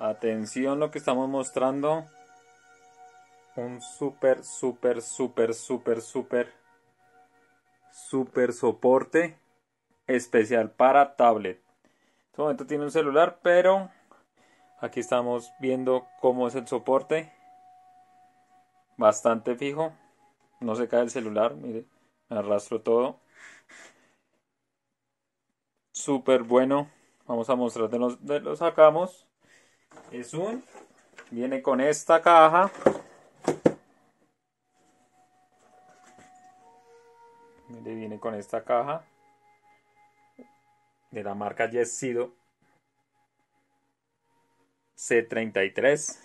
Atención lo que estamos mostrando. Un súper, súper, súper, súper, súper, súper soporte especial para tablet. En este momento tiene un celular, pero aquí estamos viendo cómo es el soporte. Bastante fijo. No se cae el celular, mire, arrastro todo. Súper bueno. Vamos a mostrar de los, de los sacamos es un viene con esta caja viene con esta caja de la marca Yesido C33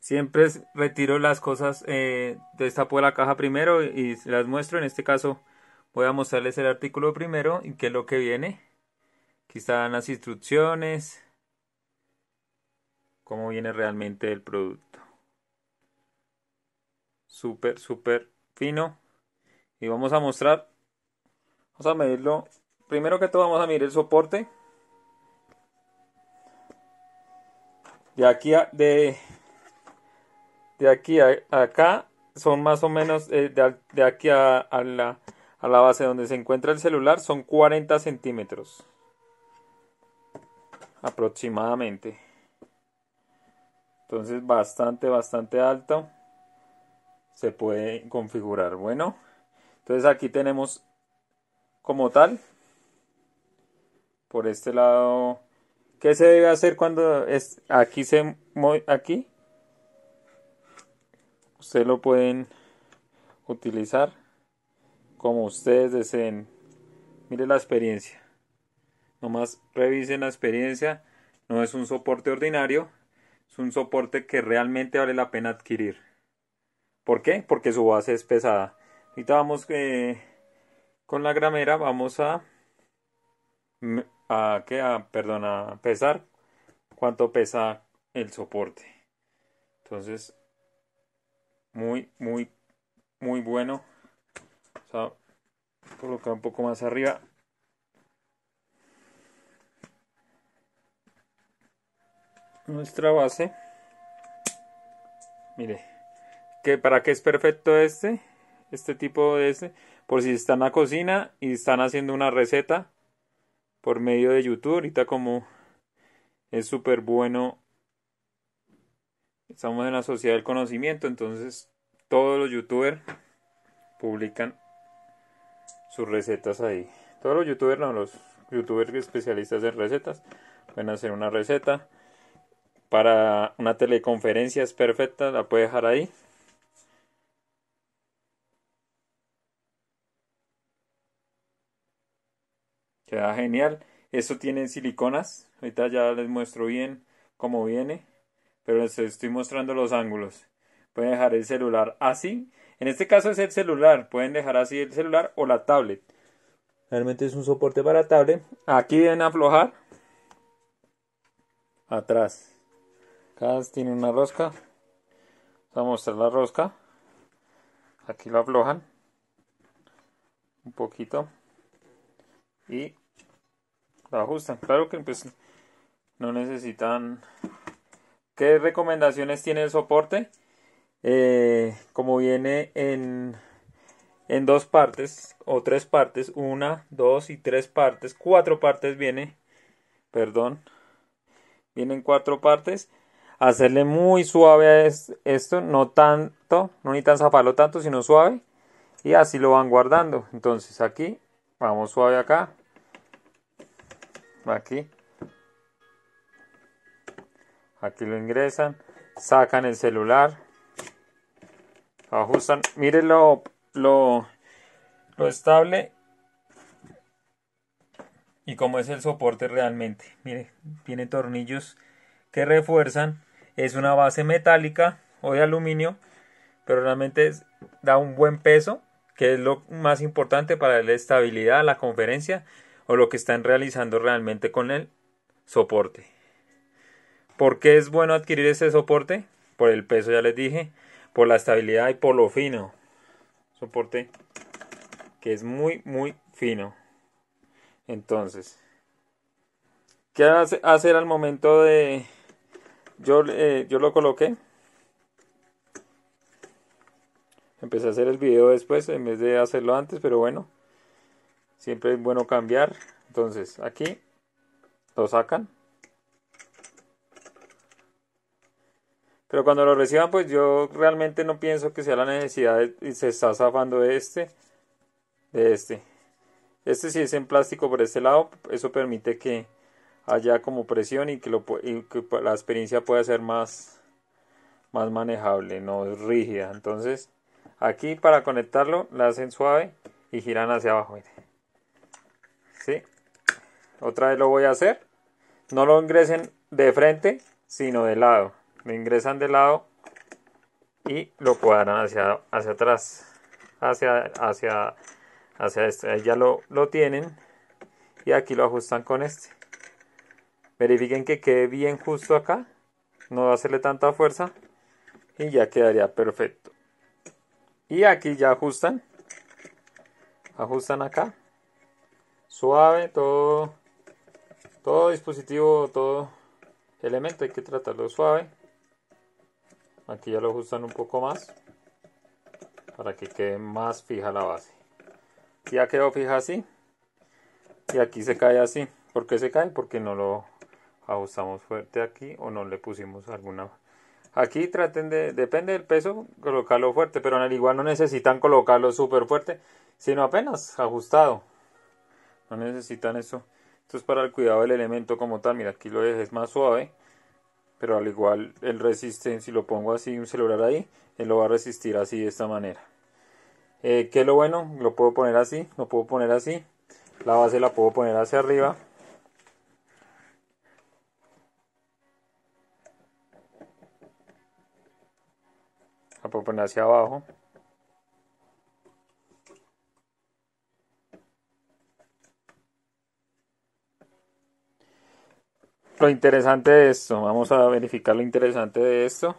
siempre retiro las cosas eh, de esta la caja primero y las muestro en este caso Voy a mostrarles el artículo primero y qué es lo que viene. Aquí están las instrucciones, cómo viene realmente el producto. Súper, súper fino. Y vamos a mostrar, vamos a medirlo. Primero que todo vamos a medir el soporte. De aquí a, de, de aquí a, acá son más o menos eh, de, aquí a la a la base donde se encuentra el celular son 40 centímetros aproximadamente entonces bastante bastante alto se puede configurar bueno entonces aquí tenemos como tal por este lado ¿Qué se debe hacer cuando es aquí se aquí? Ustedes lo pueden utilizar como ustedes deseen. Mire la experiencia. Nomás revisen la experiencia. No es un soporte ordinario. Es un soporte que realmente vale la pena adquirir. ¿Por qué? Porque su base es pesada. Ahorita vamos eh, con la gramera. Vamos a... a ¿qué? perdona a pesar cuánto pesa el soporte. Entonces, muy, muy, muy bueno o sea, colocar un poco más arriba. Nuestra base. Mire, que para qué es perfecto este, este tipo de este, por si están en la cocina y están haciendo una receta por medio de YouTube, ahorita como es súper bueno. Estamos en la sociedad del conocimiento, entonces todos los youtubers publican sus recetas ahí. Todos los youtubers, los youtubers especialistas en recetas, pueden hacer una receta. Para una teleconferencia es perfecta, la puede dejar ahí. Queda genial. Esto tiene siliconas. Ahorita ya les muestro bien cómo viene. Pero les estoy mostrando los ángulos. Pueden dejar el celular así en este caso es el celular, pueden dejar así el celular o la tablet. Realmente es un soporte para tablet. Aquí deben aflojar atrás. Acá tiene una rosca. Vamos a mostrar la rosca. Aquí lo aflojan un poquito y la ajustan. Claro que pues, no necesitan. ¿Qué recomendaciones tiene el soporte? Eh, como viene en, en dos partes o tres partes, una, dos y tres partes, cuatro partes viene, perdón, vienen cuatro partes. Hacerle muy suave a esto, no tanto, no ni tan zafarlo tanto, sino suave. Y así lo van guardando. Entonces aquí, vamos suave acá. Aquí. Aquí lo ingresan. Sacan el celular ajustan. Mire lo, lo, lo estable y cómo es el soporte realmente. Mire, tiene tornillos que refuerzan. Es una base metálica o de aluminio, pero realmente da un buen peso, que es lo más importante para la estabilidad, la conferencia o lo que están realizando realmente con el soporte. ¿Por qué es bueno adquirir ese soporte? Por el peso, ya les dije por la estabilidad y por lo fino. Soporte que es muy, muy fino. Entonces, ¿qué hacer al momento de... Yo, eh, yo lo coloqué. Empecé a hacer el video después en vez de hacerlo antes, pero bueno. Siempre es bueno cambiar. Entonces, aquí lo sacan. Pero cuando lo reciban, pues yo realmente no pienso que sea la necesidad y se está zafando de este, de este. Este si es en plástico por este lado, eso permite que haya como presión y que, la experiencia pueda ser más, más manejable, no es rígida. Entonces, aquí para conectarlo, la hacen suave y giran hacia abajo. Otra vez lo voy a hacer. No lo ingresen de frente, sino de lado lo ingresan de lado y lo cuadran hacia, hacia atrás, hacia, hacia, hacia este. Ahí ya lo, tienen y aquí lo ajustan con este. Verifiquen que quede bien justo acá, no va hacerle tanta fuerza y ya quedaría perfecto. Y aquí ya ajustan, ajustan acá, suave, todo, todo dispositivo, todo elemento hay que tratarlo suave Aquí ya lo ajustan un poco más para que quede más fija la base. Ya quedó fija así. Y aquí se cae así. ¿Por qué se cae? Porque no lo ajustamos fuerte aquí o no le pusimos alguna. Aquí traten de, depende del peso, colocarlo fuerte, pero al igual no necesitan colocarlo súper fuerte, sino apenas ajustado. No necesitan eso. Esto es para el cuidado del elemento como tal. Mira, aquí lo dejes más suave pero al igual él resiste, si lo pongo así un celular ahí, él lo va a resistir así de esta manera. Eh, ¿Qué es lo bueno? Lo puedo poner así, lo puedo poner así, la base la puedo poner hacia arriba. La puedo poner hacia abajo. Lo interesante de esto, vamos a verificar lo interesante de esto.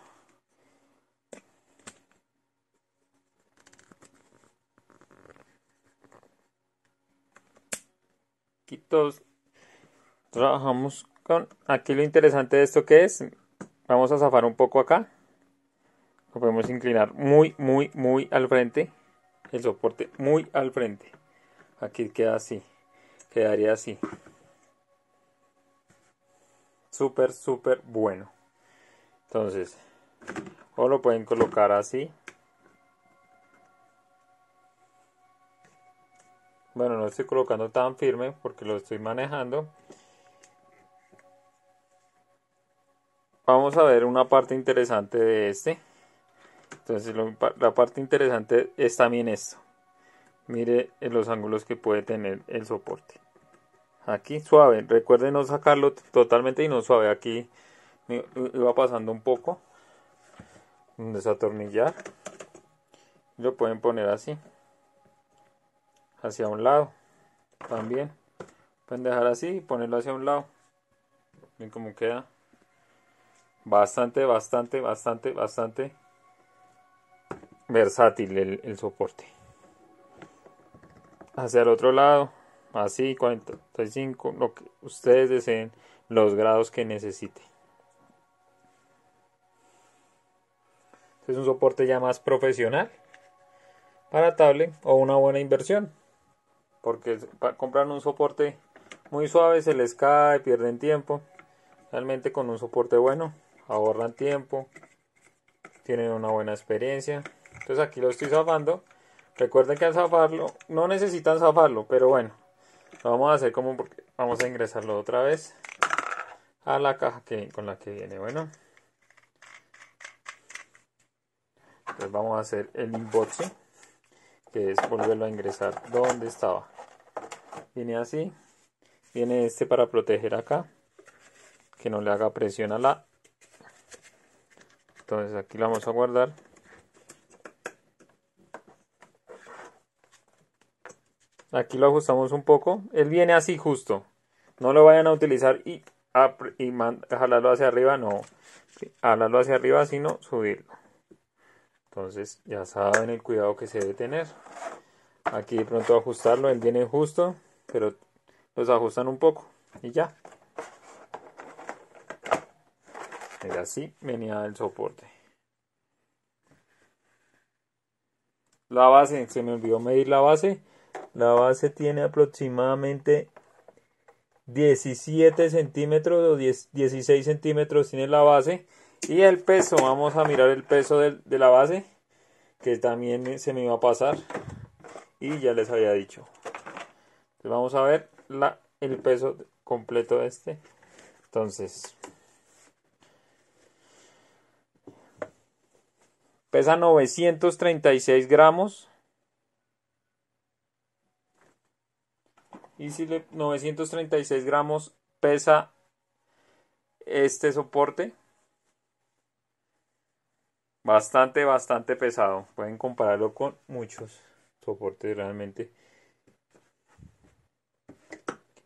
Aquí trabajamos con... Aquí lo interesante de esto que es, vamos a zafar un poco acá. Lo podemos inclinar muy, muy, muy al frente. El soporte muy al frente. Aquí queda así. Quedaría así súper, súper bueno. Entonces, o lo pueden colocar así. Bueno, no estoy colocando tan firme porque lo estoy manejando. Vamos a ver una parte interesante de este. Entonces la parte interesante es también esto. Mire los ángulos que puede tener el soporte. Aquí suave, recuerden no sacarlo totalmente y no suave. Aquí iba pasando un poco. Desatornillar. Lo pueden poner así. Hacia un lado. También. Pueden dejar así y ponerlo hacia un lado. Bien como queda. Bastante, bastante, bastante, bastante versátil el soporte. Hacia el otro lado así 45, lo que ustedes deseen, los grados que necesite. Este es un soporte ya más profesional para tablet o una buena inversión. Porque para comprar un soporte muy suave se les cae, pierden tiempo. Realmente con un soporte bueno ahorran tiempo, tienen una buena experiencia. Entonces aquí lo estoy zafando. Recuerden que al zafarlo, no necesitan zafarlo, pero bueno, vamos a hacer como porque vamos a ingresarlo otra vez a la caja que, con la que viene. Bueno, entonces vamos a hacer el unboxing que es volverlo a ingresar donde estaba. Viene así, viene este para proteger acá, que no le haga presión a la. Entonces aquí lo vamos a guardar. Aquí lo ajustamos un poco. Él viene así justo. No lo vayan a utilizar y, y jalarlo hacia arriba. No. Jalarlo hacia arriba, sino subirlo. Entonces ya saben el cuidado que se debe tener. Aquí de pronto ajustarlo. Él viene justo. Pero los ajustan un poco. Y ya. Y así. Venía el soporte. La base. Se me olvidó medir la base la base tiene aproximadamente 17 centímetros o 16 centímetros tiene la base. Y el peso, vamos a mirar el peso de, la base, que también eh, se me iba a pasar. Y ya les había dicho. vamos a ver el peso completo de este. Entonces, pesa 936 gramos Y si le 936 gramos pesa este soporte. Bastante, bastante pesado. Pueden compararlo con muchos soportes realmente.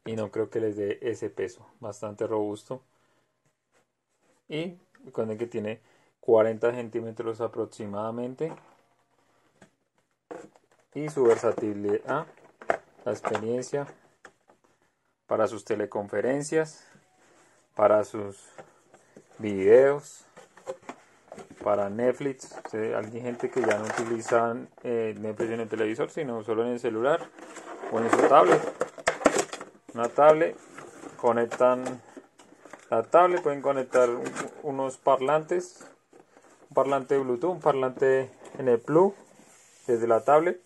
Y no creo que les dé ese peso. Bastante robusto. Y recuerden que tiene 40 centímetros aproximadamente. Y su versatilidad, la experiencia, para sus teleconferencias, para sus videos, para Netflix. Hay gente que ya no utilizan eh, Netflix en el televisor, sino solo en el celular o en su tablet. Una tablet, conectan la tablet, pueden conectar unos parlantes, un parlante Bluetooth, un parlante en el plug desde la tablet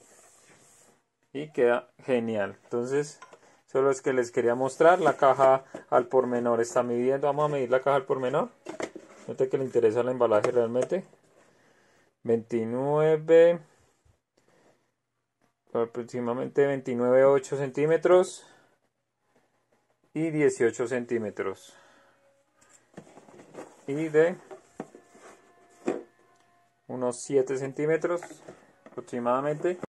y queda genial. Entonces, Solo es que les quería mostrar la caja al por menor. Está midiendo, vamos a medir la caja al por menor. Note que le interesa el embalaje realmente. 29, aproximadamente 29,8 centímetros y 18 centímetros. Y de unos 7 centímetros aproximadamente.